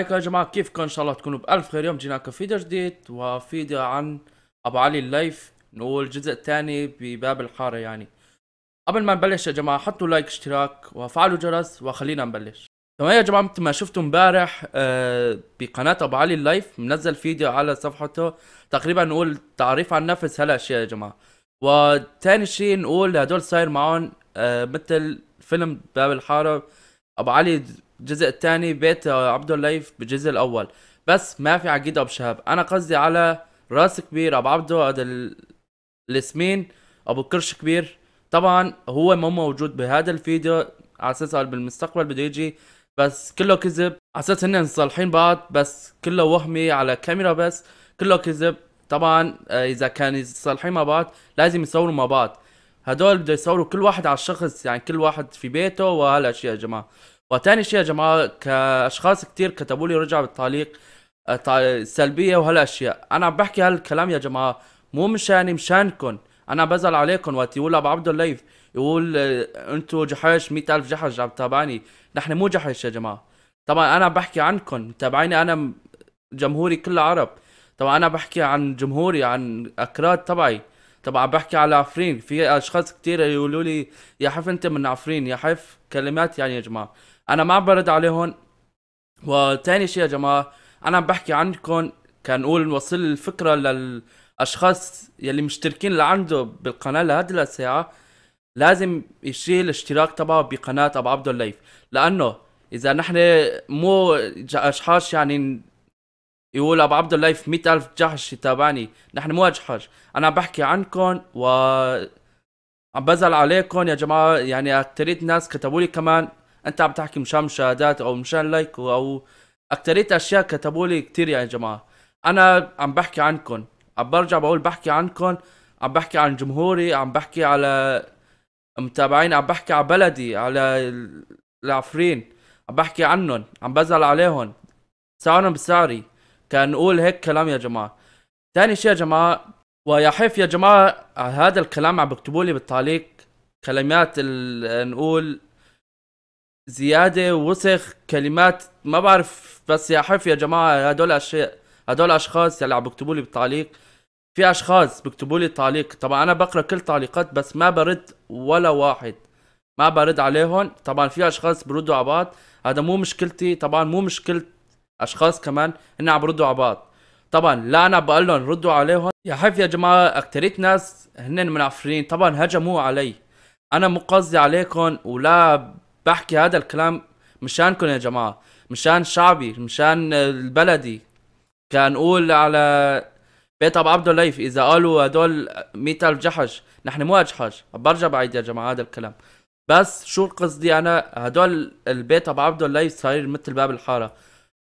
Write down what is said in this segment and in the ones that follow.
هيك يا جماعه كيفكم ان شاء الله تكونوا بالف خير يوم جيناكم فيديو جديد وفيديو عن ابو علي اللايف نقول الجزء الثاني بباب الحاره يعني قبل ما نبلش يا جماعه حطوا لايك اشتراك وفعلوا جرس وخلينا نبلش تمام يا جماعه مثل ما شفتوا امبارح آه، بقناه ابو علي اللايف منزل فيديو على صفحته تقريبا نقول تعريف عن نفس هالاشياء يا جماعه وثاني شيء نقول هدول صاير معهم آه، مثل فيلم باب الحاره ابو علي الجزء الثاني بيت عبد الليف بالجزء الاول بس ما في عقيده شهاب انا قصدي على راس كبير ابو عبده هذا الاسمين ابو كرش كبير طبعا هو مو موجود بهذا الفيديو على اساس بالمستقبل بده يجي بس كله كذب على اساس هن صالحين بعض بس كله وهمي على كاميرا بس كله كذب طبعا آه، اذا كانوا صالحين مع بعض لازم يصوروا مع بعض هدول بده يصوروا كل واحد على الشخص يعني كل واحد في بيته وهالاشياء يا جماعه وثاني شيء يا جماعه كاشخاص كثير كتبوا لي رجع بالتعليق آه، سلبيه وهالاشياء انا عم بحكي هالكلام يا جماعه مو مشاني مشانكم انا بزعل عليكم وقت يقول ابو عبد الليف يقول آه، انتو جحش مئة الف جحش عم تتابعني نحن مو جحش يا جماعه طبعا انا بحكي عنكم تابعيني انا جمهوري كله عرب طبعا انا بحكي عن جمهوري عن اكراد تبعي طبعا بحكي على عفرين في اشخاص كثير يقولوا لي يا حف انت من عفرين يا حف كلمات يعني يا جماعه انا ما عم برد عليهم وثاني شيء يا جماعه انا عم بحكي عنكم كنقول نوصل الفكره للاشخاص يلي مشتركين لعنده بالقناه لهدي الساعه لازم يشيل الاشتراك تبعه بقناه ابو عبد الليف لانه اذا نحن مو اشخاص يعني يقول ابو عبد الليف 100 ألف جحش يتابعني نحن مو اجحش انا عم بحكي عنكم و عم بزعل عليكم يا جماعه يعني اكثريت ناس كتبوا لي كمان انت عم تحكي مشان مشاهدات او مشان لايك او اكترية اشياء كتبوا لي كثير يا جماعه انا عم بحكي عنكم عم برجع بقول بحكي عنكم عم بحكي عن جمهوري عم بحكي على متابعين عم بحكي على بلدي على العفرين عم بحكي عنهم عم بزعل عليهم سعرهم بسعري كان نقول هيك كلام يا جماعه ثاني شيء يا جماعه ويا حيف يا جماعه هذا الكلام عم بكتبوا لي بالتعليق كلمات نقول زياده وسخ كلمات ما بعرف بس يا حرف يا جماعه هدول اشياء هدول اشخاص يلي عم بيكتبوا لي بالتعليق في اشخاص بيكتبوا لي تعليق طبعا انا بقرا كل تعليقات بس ما برد ولا واحد ما برد عليهم طبعا في اشخاص بردوا على بعض هذا مو مشكلتي طبعا مو مشكله اشخاص كمان ان عم بردوا على بعض طبعا لا انا بقول لهم ردوا عليهم يا حيف يا جماعه اكتريت ناس هن منعفرين طبعا هجموا علي انا مو قصدي عليكم ولا بحكي هذا الكلام مشانكم يا جماعه مشان شعبي مشان البلدي كان أقول على بيت ابو عبد ليف اذا قالوا هدول 100000 جحش نحن مو اجحش برجع بعيد يا جماعه هذا الكلام بس شو قصدي انا هدول البيت ابو عبد ليف صاير مثل باب الحاره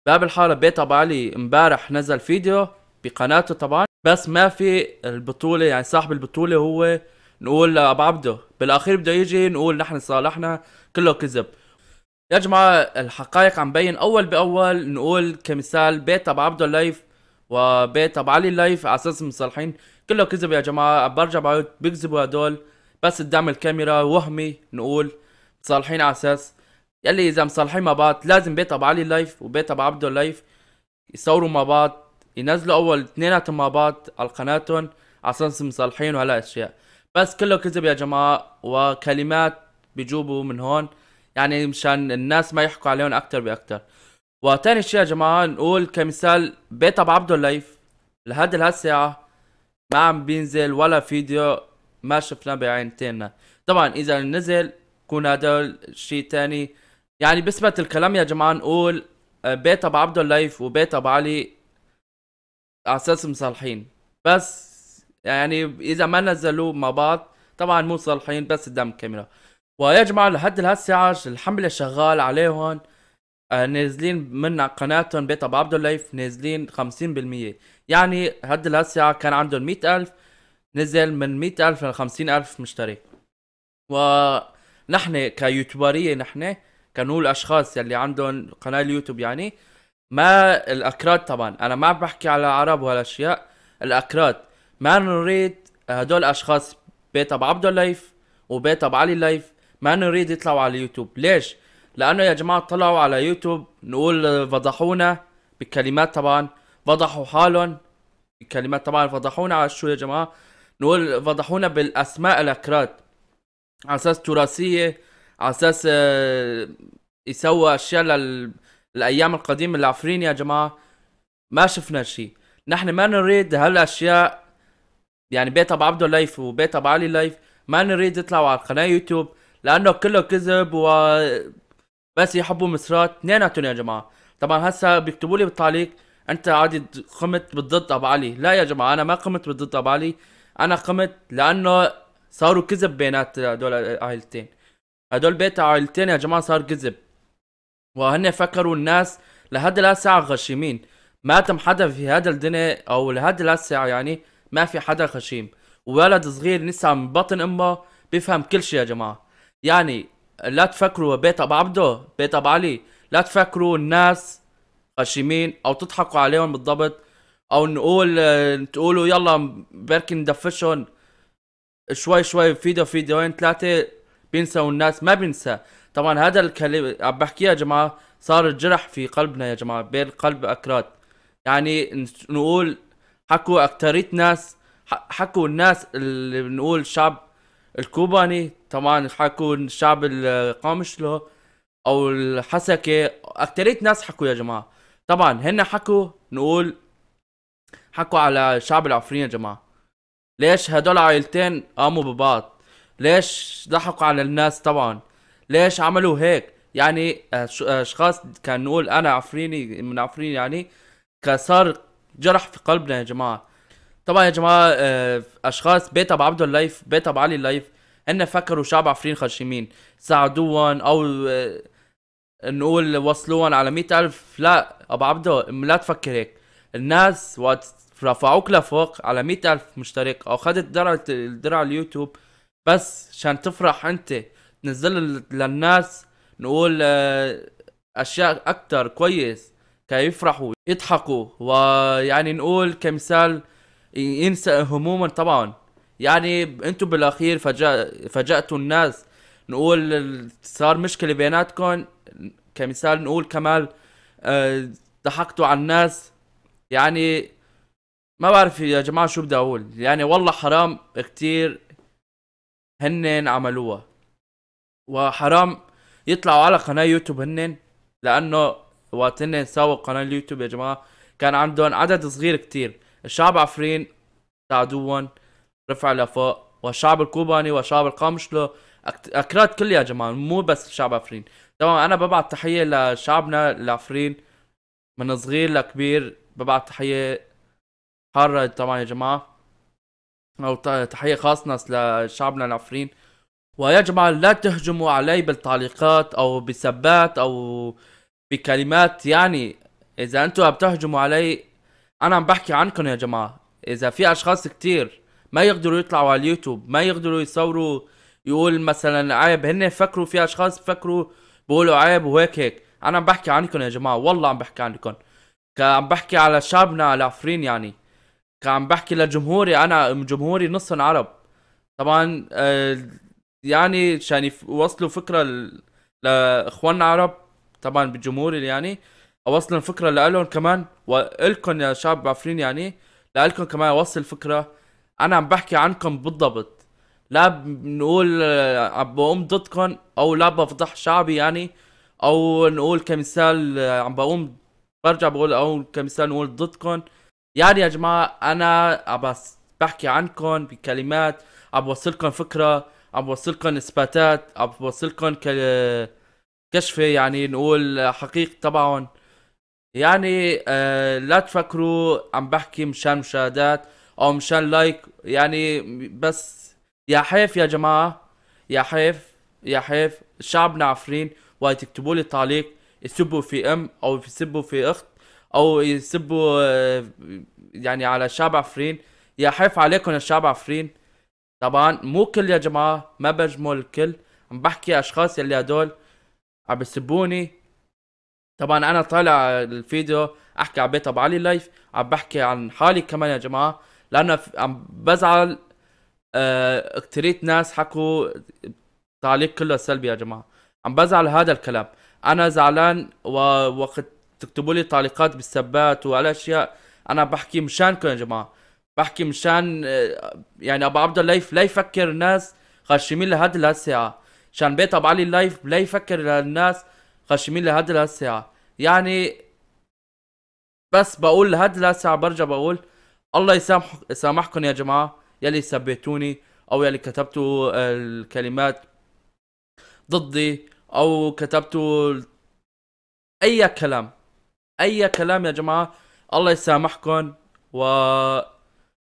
باب الحاره بيت ابو علي امبارح نزل فيديو بقناته طبعا بس ما في البطوله يعني صاحب البطوله هو نقول لابو عبده بالاخير بده يجي نقول نحن صالحنا كله كذب يا جماعه الحقائق عم بين اول باول نقول كمثال بيت ابو عبده اللايف وبيت ابو علي اللايف على اساس مصالحين كله كذب يا جماعه برجع بعود بيكذبوا هدول بس قدام الكاميرا وهمي نقول مصالحين على اساس يلي اذا مصالحين مع بعض لازم بيت ابو علي اللايف وبيت ابو عبده اللايف يصوروا مع بعض ينزلوا اول اثنيناتهم مع بعض على قناتهم على اساس مصالحين وهلا اشياء بس كله كذب يا جماعه وكلمات بيجوبوا من هون يعني مشان الناس ما يحكوا عليهم اكثر باكثر وتاني شيء يا جماعه نقول كمثال بيت ابو عبده الليف لهد لهالساعه ما عم بينزل ولا فيديو ما شفناه بعينتنا طبعا اذا نزل كون هذا شيء تاني يعني بثبت الكلام يا جماعه نقول آه، بيت ابو عبده الليف وبيت ابو علي على اساس مصالحين بس يعني اذا ما نزلوا مع بعض طبعا مو صالحين بس قدام الكاميرا ويا جماعه لحد لهالساعه الحمله شغال عليهم آه، نازلين من قناتهم بيت ابو عبد الليف نازلين 50% يعني لحد لهالساعه كان عندهم 100000 نزل من 100000 ل 50000 مشترك ونحن كيوتيوبريه نحن كنقول الاشخاص يلي عندهم قناه اليوتيوب يعني ما الاكراد طبعا انا ما عم بحكي على العرب وهالاشياء الاكراد ما نريد هدول اشخاص بيت ابو عبده اللايف وبيت ابو علي اللايف ما نريد يطلعوا على اليوتيوب ليش لانه يا جماعه طلعوا على يوتيوب نقول فضحونا بالكلمات طبعا فضحوا حالهم بالكلمات طبعا فضحونا على شو يا جماعه نقول فضحونا بالاسماء الاكراد على اساس تراثيه على اساس آه، يسووا اشياء للايام القديمه العفرين يا جماعه ما شفنا شيء نحن ما نريد هالاشياء يعني بيت ابو عبده لايف وبيت ابو علي لايف ما نريد يطلعوا على القناه يوتيوب لانه كله كذب و بس يحبوا مصرات اثنيناتهم يا جماعه طبعا هسا بيكتبوا لي بالتعليق انت عادي قمت بالضد ابو علي لا يا جماعه انا ما قمت بالضد ابو علي انا قمت لانه صاروا كذب بينات هدول عائلتين هدول بيت عائلتين يا جماعه صار كذب وهن فكروا الناس لهد الساعة غشيمين ما تم حدا في هذا الدنيا او لهد الساعة يعني ما في حدا خشيم وولد صغير نسى من بطن امه بيفهم كل شيء يا جماعه يعني لا تفكروا بيت ابو عبده بيت ابو علي لا تفكروا الناس خشيمين او تضحكوا عليهم بالضبط او نقول تقولوا يلا بركي ندفشهم شوي شوي فيديو فيديوين ثلاثه بينسوا الناس ما بينسى طبعا هذا الكلام عم بحكيه يا جماعه صار الجرح في قلبنا يا جماعه بين قلب اكراد يعني نقول حكوا اكترية ناس حكوا الناس اللي بنقول الشعب الكوباني طبعا حكوا الشعب القامشلو او الحسكة اكترية ناس حكوا يا جماعة طبعا هن حكوا نقول حكوا على الشعب العفرين يا جماعة ليش هدول عائلتين قاموا ببعض ليش ضحكوا على الناس طبعا ليش عملوا هيك يعني اشخاص كان نقول انا عفريني من عفرين يعني كسرق جرح في قلبنا يا جماعه طبعا يا جماعه آه، اشخاص بيت ابو عبد اللايف بيت ابو علي اللايف هن فكروا شعب عفرين خشمين ساعدوهم او آه، نقول وصلوهم على مئة ألف لا أبو عبدو لا تفكر هيك الناس وقت رفعوك لفوق على مئة ألف مشترك أو خدت درع درع اليوتيوب بس عشان تفرح أنت تنزل للناس نقول آه، أشياء أكتر كويس كيفرحوا يضحكوا ويعني نقول كمثال ينسى هموما طبعا يعني انتم بالاخير فجأ... فجأتوا الناس نقول صار مشكلة بيناتكم كمثال نقول كمال آه، ضحكتوا على الناس يعني ما بعرف يا جماعة شو بدي اقول يعني والله حرام كتير هنن عملوها وحرام يطلعوا على قناة يوتيوب هنن لانه وقت هن سووا قناه اليوتيوب يا جماعه كان عندهم عدد صغير كتير الشعب عفرين ساعدوهم رفع لفوق والشعب الكوباني والشعب القامشلو اكراد كل يا جماعه مو بس الشعب عفرين طبعا انا ببعث تحيه لشعبنا العفرين من صغير لكبير ببعث تحيه حاره طبعا يا جماعه او تحيه خاصه لشعبنا العفرين ويا جماعه لا تهجموا علي بالتعليقات او بسبات او بكلمات يعني اذا انتوا بتهجموا علي انا عم بحكي عنكم يا جماعه اذا في اشخاص كتير ما يقدروا يطلعوا على اليوتيوب ما يقدروا يصوروا يقول مثلا عيب هن فكروا في اشخاص بفكروا بقولوا عيب وهيك هيك انا عم بحكي عنكم يا جماعه والله عم بحكي عنكم عم بحكي على شعبنا على عفرين يعني عم بحكي لجمهوري انا جمهوري نصهم عرب طبعا آه، يعني عشان يوصلوا فكره لاخواننا عرب طبعا بالجمهور يعني اوصل الفكره لالهم كمان والكم يا شعب عفرين يعني لالكم كمان اوصل الفكره انا عم بحكي عنكم بالضبط لا بنقول آه، عم بقوم ضدكم او لا بفضح شعبي يعني او نقول كمثال آه، عم بقوم برجع بقول او كمثال نقول ضدكم يعني يا جماعه انا عم بحكي عنكم بكلمات عم بوصلكم فكره عم بوصلكم اثباتات عم بوصلكم كشفه يعني نقول حقيقة تبعهم يعني آه لا تفكروا عم بحكي مشان مشاهدات او مشان لايك يعني بس يا حيف يا جماعة يا حيف يا حيف شعبنا عفرين وقت تكتبوا لي تعليق يسبوا في ام او يسبوا في اخت او يسبوا آه يعني على شعب عفرين يا حيف عليكم يا شعب عفرين طبعا مو كل يا جماعة ما بجمل الكل عم بحكي اشخاص يلي هدول عم يسبوني طبعا انا طالع الفيديو احكي على بيت ابو علي لايف عم بحكي عن حالي كمان يا جماعه لانه عم بزعل اه كتريت ناس حكوا تعليق كله سلبي يا جماعه عم بزعل هذا الكلام انا زعلان ووقت تكتبوا لي تعليقات بالسبات اشياء انا بحكي مشانكم يا جماعه بحكي مشان آه، يعني ابو عبد الله لا يفكر الناس غاشمين لهذه الساعه عشان ابو علي اللايف لا يفكر للناس خاشمين لهاد الساعة يعني بس بقول لهاد الساعة برجع بقول الله يسامح يسامحكم يا جماعة يلي سبيتوني او يلي كتبتوا الكلمات ضدي او كتبتوا اي كلام اي كلام يا جماعة الله يسامحكم و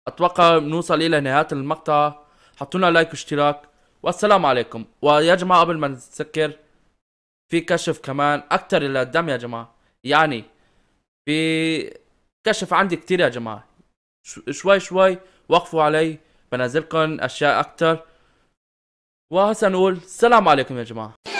اتوقع بنوصل الى نهاية المقطع حطونا لايك واشتراك والسلام عليكم ويا جماعة قبل ما نسكر في كشف كمان أكتر للدم يا جماعة يعني في كشف عندي كتير يا جماعة شوي شوي وقفوا علي بنزلكم أشياء أكتر وهسا نقول السلام عليكم يا جماعة